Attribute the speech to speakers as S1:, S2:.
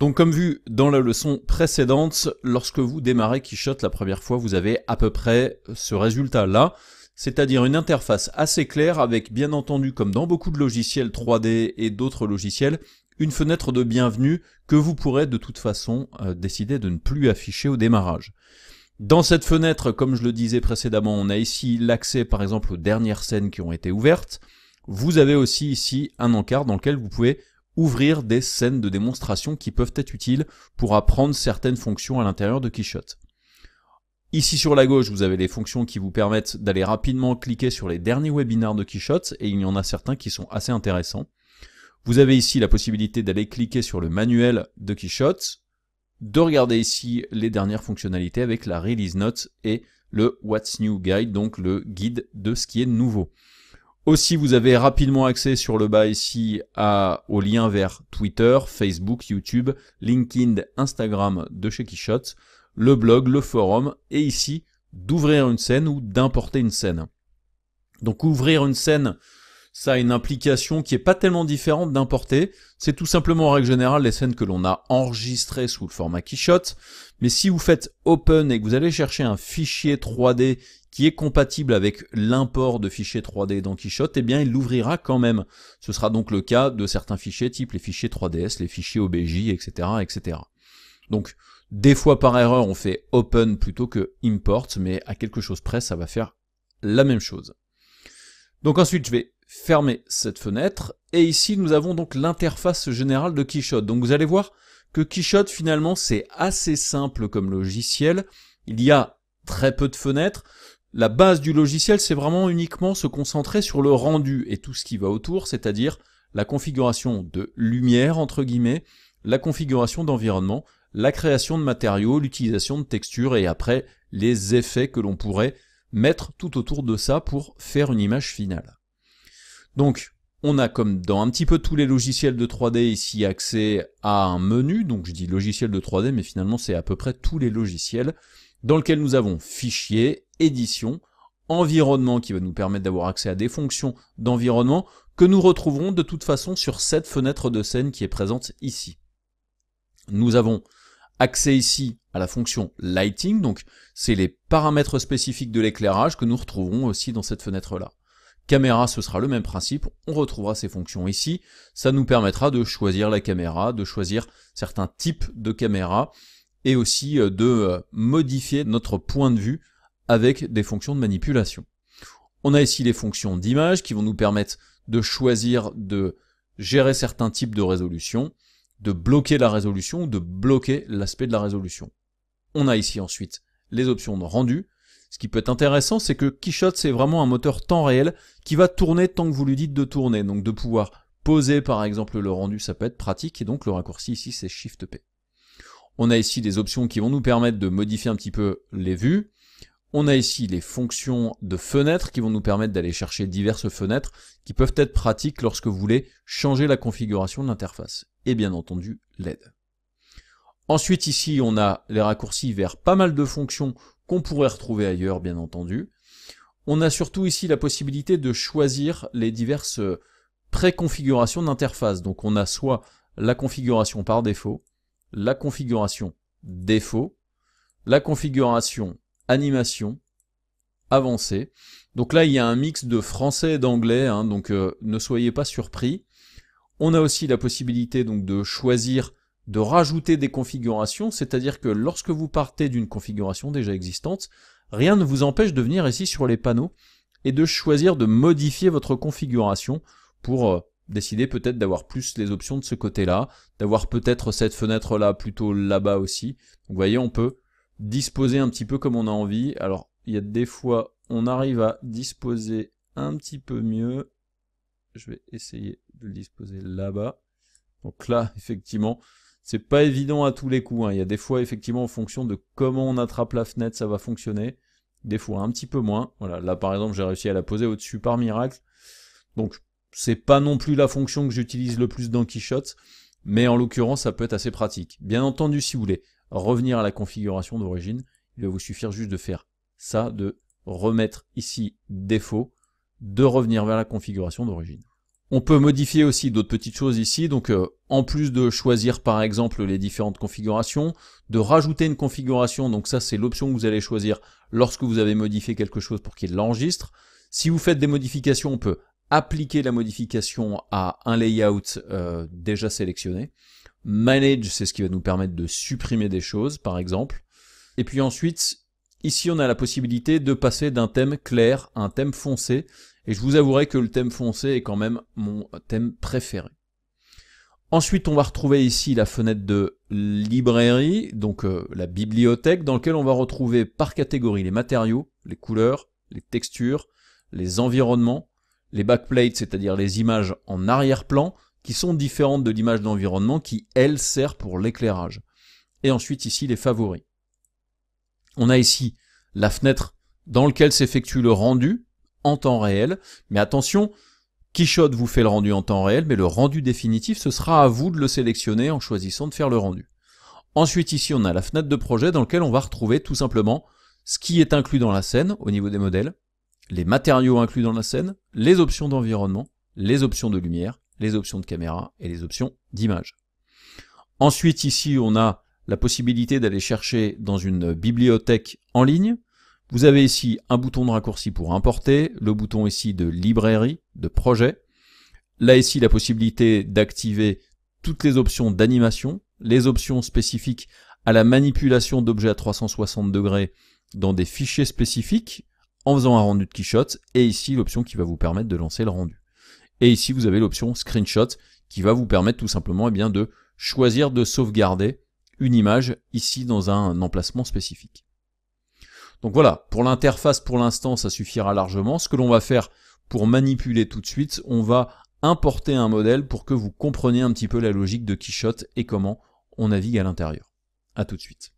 S1: Donc comme vu dans la leçon précédente, lorsque vous démarrez Quichotte la première fois, vous avez à peu près ce résultat-là, c'est-à-dire une interface assez claire avec, bien entendu, comme dans beaucoup de logiciels 3D et d'autres logiciels, une fenêtre de bienvenue que vous pourrez de toute façon euh, décider de ne plus afficher au démarrage. Dans cette fenêtre, comme je le disais précédemment, on a ici l'accès par exemple aux dernières scènes qui ont été ouvertes. Vous avez aussi ici un encart dans lequel vous pouvez ouvrir des scènes de démonstration qui peuvent être utiles pour apprendre certaines fonctions à l'intérieur de Keyshot. Ici sur la gauche, vous avez les fonctions qui vous permettent d'aller rapidement cliquer sur les derniers webinars de Keyshot, et il y en a certains qui sont assez intéressants. Vous avez ici la possibilité d'aller cliquer sur le manuel de Keyshot, de regarder ici les dernières fonctionnalités avec la Release Note et le What's New Guide, donc le guide de ce qui est nouveau. Aussi, vous avez rapidement accès sur le bas ici à, au lien vers Twitter, Facebook, YouTube, LinkedIn, Instagram de chez Keyshot, le blog, le forum, et ici, d'ouvrir une scène ou d'importer une scène. Donc ouvrir une scène ça a une implication qui est pas tellement différente d'importer. C'est tout simplement en règle générale les scènes que l'on a enregistrées sous le format Keyshot. Mais si vous faites Open et que vous allez chercher un fichier 3D qui est compatible avec l'import de fichiers 3D dans Keyshot, eh bien il l'ouvrira quand même. Ce sera donc le cas de certains fichiers type les fichiers 3DS, les fichiers OBJ, etc. etc. Donc des fois par erreur on fait Open plutôt que Import, mais à quelque chose près ça va faire la même chose. Donc ensuite je vais fermer cette fenêtre. Et ici, nous avons donc l'interface générale de KeyShot. Donc vous allez voir que KeyShot finalement, c'est assez simple comme logiciel. Il y a très peu de fenêtres. La base du logiciel, c'est vraiment uniquement se concentrer sur le rendu et tout ce qui va autour, c'est-à-dire la configuration de lumière, entre guillemets, la configuration d'environnement, la création de matériaux, l'utilisation de textures et après les effets que l'on pourrait mettre tout autour de ça pour faire une image finale. Donc, on a comme dans un petit peu tous les logiciels de 3D ici accès à un menu, donc je dis logiciel de 3D, mais finalement c'est à peu près tous les logiciels, dans lequel nous avons fichier, édition, environnement qui va nous permettre d'avoir accès à des fonctions d'environnement que nous retrouverons de toute façon sur cette fenêtre de scène qui est présente ici. Nous avons accès ici à la fonction lighting, donc c'est les paramètres spécifiques de l'éclairage que nous retrouverons aussi dans cette fenêtre là. Caméra, ce sera le même principe, on retrouvera ces fonctions ici, ça nous permettra de choisir la caméra, de choisir certains types de caméras, et aussi euh, de euh, modifier notre point de vue avec des fonctions de manipulation. On a ici les fonctions d'image qui vont nous permettre de choisir de gérer certains types de résolution, de bloquer la résolution ou de bloquer l'aspect de la résolution. On a ici ensuite les options de rendu ce qui peut être intéressant, c'est que Keyshot, c'est vraiment un moteur temps réel qui va tourner tant que vous lui dites de tourner. Donc de pouvoir poser par exemple le rendu, ça peut être pratique, et donc le raccourci ici, c'est Shift P. On a ici des options qui vont nous permettre de modifier un petit peu les vues. On a ici les fonctions de fenêtres qui vont nous permettre d'aller chercher diverses fenêtres qui peuvent être pratiques lorsque vous voulez changer la configuration de l'interface. Et bien entendu, l'aide. Ensuite, ici, on a les raccourcis vers pas mal de fonctions qu'on pourrait retrouver ailleurs, bien entendu. On a surtout ici la possibilité de choisir les diverses euh, préconfigurations d'interface. Donc on a soit la configuration par défaut, la configuration défaut, la configuration animation, avancée. Donc là, il y a un mix de français et d'anglais, hein, donc euh, ne soyez pas surpris. On a aussi la possibilité donc de choisir de rajouter des configurations, c'est-à-dire que lorsque vous partez d'une configuration déjà existante, rien ne vous empêche de venir ici sur les panneaux et de choisir de modifier votre configuration pour euh, décider peut-être d'avoir plus les options de ce côté-là, d'avoir peut-être cette fenêtre-là plutôt là-bas aussi. vous voyez, on peut disposer un petit peu comme on a envie. Alors, il y a des fois, on arrive à disposer un petit peu mieux. Je vais essayer de le disposer là-bas. Donc là, effectivement, c'est pas évident à tous les coups. Hein. Il y a des fois, effectivement, en fonction de comment on attrape la fenêtre, ça va fonctionner. Des fois, un petit peu moins. Voilà, là, par exemple, j'ai réussi à la poser au-dessus par miracle. Donc, c'est pas non plus la fonction que j'utilise le plus dans Keyshot. Mais en l'occurrence, ça peut être assez pratique. Bien entendu, si vous voulez revenir à la configuration d'origine, il va vous suffire juste de faire ça, de remettre ici défaut, de revenir vers la configuration d'origine. On peut modifier aussi d'autres petites choses ici, donc euh, en plus de choisir par exemple les différentes configurations, de rajouter une configuration, donc ça c'est l'option que vous allez choisir lorsque vous avez modifié quelque chose pour qu'il l'enregistre. Si vous faites des modifications, on peut appliquer la modification à un layout euh, déjà sélectionné. Manage, c'est ce qui va nous permettre de supprimer des choses par exemple. Et puis ensuite, Ici, on a la possibilité de passer d'un thème clair à un thème foncé. Et je vous avouerai que le thème foncé est quand même mon thème préféré. Ensuite, on va retrouver ici la fenêtre de librairie, donc euh, la bibliothèque, dans laquelle on va retrouver par catégorie les matériaux, les couleurs, les textures, les environnements, les backplates, c'est-à-dire les images en arrière-plan, qui sont différentes de l'image d'environnement qui, elle, sert pour l'éclairage. Et ensuite, ici, les favoris. On a ici la fenêtre dans laquelle s'effectue le rendu, en temps réel. Mais attention, Quichotte vous fait le rendu en temps réel, mais le rendu définitif, ce sera à vous de le sélectionner en choisissant de faire le rendu. Ensuite, ici, on a la fenêtre de projet dans laquelle on va retrouver tout simplement ce qui est inclus dans la scène au niveau des modèles, les matériaux inclus dans la scène, les options d'environnement, les options de lumière, les options de caméra et les options d'image. Ensuite, ici, on a la possibilité d'aller chercher dans une bibliothèque en ligne, vous avez ici un bouton de raccourci pour importer, le bouton ici de librairie, de projet. Là ici la possibilité d'activer toutes les options d'animation, les options spécifiques à la manipulation d'objets à 360 degrés dans des fichiers spécifiques en faisant un rendu de keyshot et ici l'option qui va vous permettre de lancer le rendu. Et ici vous avez l'option screenshot qui va vous permettre tout simplement eh bien, de choisir de sauvegarder une image ici dans un emplacement spécifique. Donc voilà, pour l'interface pour l'instant ça suffira largement. Ce que l'on va faire pour manipuler tout de suite, on va importer un modèle pour que vous compreniez un petit peu la logique de Quichotte et comment on navigue à l'intérieur. A tout de suite.